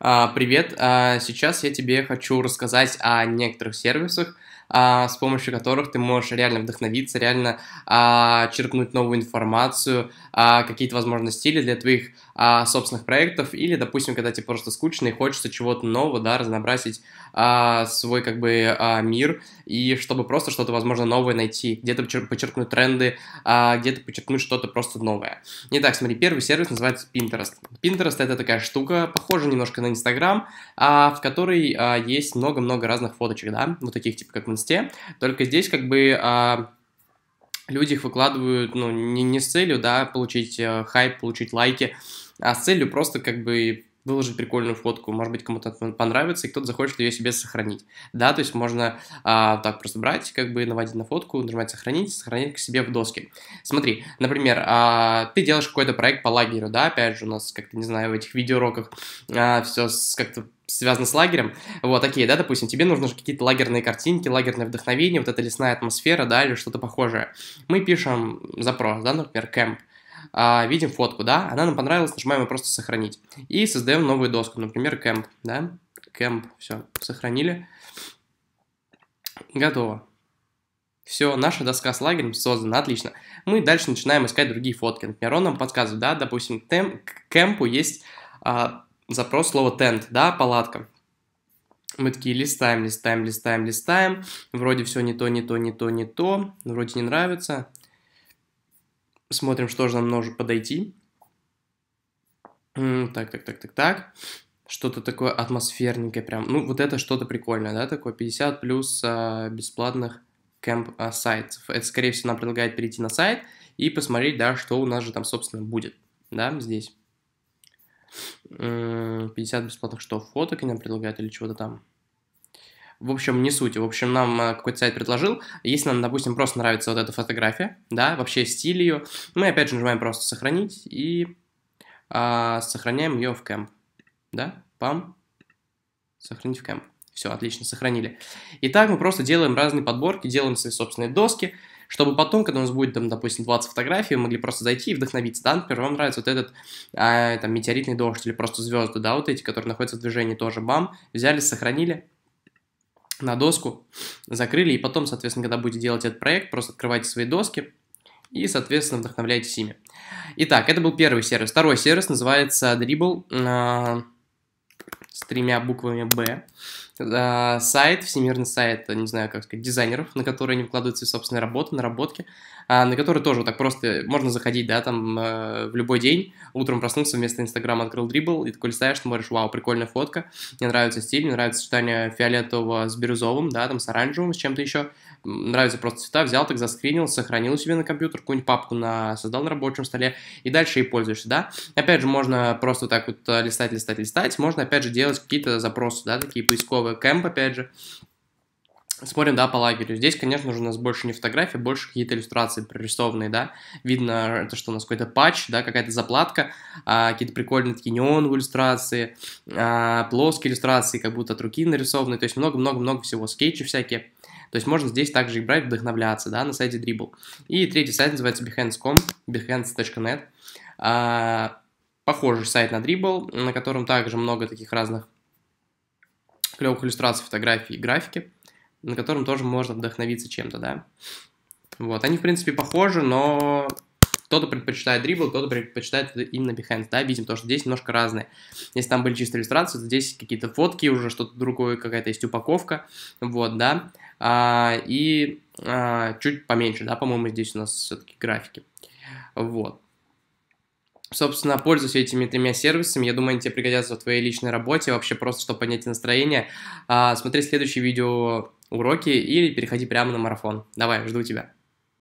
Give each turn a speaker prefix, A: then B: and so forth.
A: А, привет! А, сейчас я тебе хочу рассказать о некоторых сервисах, а, с помощью которых ты можешь реально вдохновиться, реально а, черпнуть новую информацию, а, какие-то, возможно, стили для твоих а, собственных проектов, или, допустим, когда тебе просто скучно и хочется чего-то нового, да, разнообразить свой, как бы, мир, и чтобы просто что-то, возможно, новое найти, где-то подчеркнуть тренды, где-то подчеркнуть что-то просто новое. Итак, смотри, первый сервис называется Pinterest. Pinterest — это такая штука, похожа немножко на Instagram, в которой есть много-много разных фоточек, да, вот таких, типа, как мы инсте, только здесь как бы а, люди их выкладывают, ну, не, не с целью, да, получить а, хайп, получить лайки, а с целью просто как бы выложить прикольную фотку, может быть, кому-то понравится, и кто-то захочет ее себе сохранить, да, то есть можно а, так просто брать, как бы наводить на фотку, нажимать сохранить, сохранить к себе в доске. Смотри, например, а, ты делаешь какой-то проект по лагерю, да, опять же, у нас как-то, не знаю, в этих видеоуроках а, все как-то связано с лагерем, вот, такие, да, допустим, тебе нужны же какие-то лагерные картинки, лагерное вдохновение, вот эта лесная атмосфера, да, или что-то похожее. Мы пишем запрос, да, например, кэмп, а, видим фотку, да, она нам понравилась, нажимаем ее просто сохранить. И создаем новую доску, например, кэмп, да, кэмп, все, сохранили. Готово. Все, наша доска с лагерем создана, отлично. Мы дальше начинаем искать другие фотки. Например, он нам подсказывает, да, допустим, к, темп, к кэмпу есть а, запрос слова тент да, палатка. Мы такие листаем, листаем, листаем, листаем. Вроде все не то, не то, не то, не то. Вроде не нравится. Смотрим, что же нам может подойти. Так, так, так, так, так. Что-то такое атмосферненькое прям. Ну, вот это что-то прикольное, да, такое 50 плюс а, бесплатных кемп а, сайтов. Это, скорее всего, нам предлагает перейти на сайт и посмотреть, да, что у нас же там, собственно, будет, да, здесь. 50 бесплатных штук фоток они нам предлагают или чего-то там. В общем, не суть. В общем, нам э, какой-то сайт предложил. Если нам, допустим, просто нравится вот эта фотография, да, вообще стиль ее, мы опять же нажимаем просто «Сохранить» и а, сохраняем ее в кэмп. Да, пам, сохранить в кэмп. Все, отлично, сохранили. Итак, мы просто делаем разные подборки, делаем свои собственные доски, чтобы потом, когда у нас будет, там, допустим, 20 фотографий, мы могли просто зайти и вдохновиться, да, например, вам нравится вот этот, э, там, метеоритный дождь или просто звезды, да, вот эти, которые находятся в движении, тоже бам, взяли, сохранили, на доску, закрыли, и потом, соответственно, когда будете делать этот проект, просто открывайте свои доски и, соответственно, вдохновляйтесь ими. Итак, это был первый сервис. Второй сервис называется Dribble. А, с тремя буквами «Б». Э, сайт, всемирный сайт, э, не знаю, как сказать, дизайнеров, на которые они вкладывают свои собственные работы, наработки, а, на которые тоже вот так просто можно заходить, да, там э, в любой день, утром проснулся, вместо Инстаграма открыл дрибл, и такой листаешь, смотришь, вау, прикольная фотка, мне нравится стиль, мне нравится сочетание фиолетового с бирюзовым, да, там с оранжевым, с чем-то еще, нравятся просто цвета, взял, так заскринил, сохранил себе на компьютер, какую-нибудь папку на, создал на рабочем столе, и дальше и пользуешься, да. Опять же, можно просто так вот э, листать, листать, листать, можно, опять же, делать какие-то запросы, да, такие поисковые, кэмп, опять же, Смотрим, да, по лагерю. Здесь, конечно же, у нас больше не фотографии, больше какие-то иллюстрации прорисованные, да. Видно, э, это что у нас какой-то патч, да, какая-то заплатка, а, какие-то прикольные такие неоновые иллюстрации, а, плоские иллюстрации, как будто от руки нарисованные То есть много-много-много всего, скетчи всякие. То есть можно здесь также брать вдохновляться, да, на сайте Dribble. И третий сайт называется Behance.com, behance.net. А, похожий сайт на Dribble, на котором также много таких разных клевых иллюстраций, фотографий и графики, на котором тоже можно вдохновиться чем-то, да. Вот, они, в принципе, похожи, но кто-то предпочитает дрибл, кто-то предпочитает именно бихенд, да, видим, то что здесь немножко разные. Если там были чисто иллюстрации, то здесь какие-то фотки, уже что-то другое, какая-то есть упаковка, вот, да, а, и а, чуть поменьше, да, по-моему, здесь у нас все-таки графики, вот. Собственно, пользуясь этими тремя сервисами. Я думаю, они тебе пригодятся в твоей личной работе, вообще просто, чтобы поднять настроение. А, смотри следующие видео уроки или переходи прямо на марафон. Давай, жду тебя.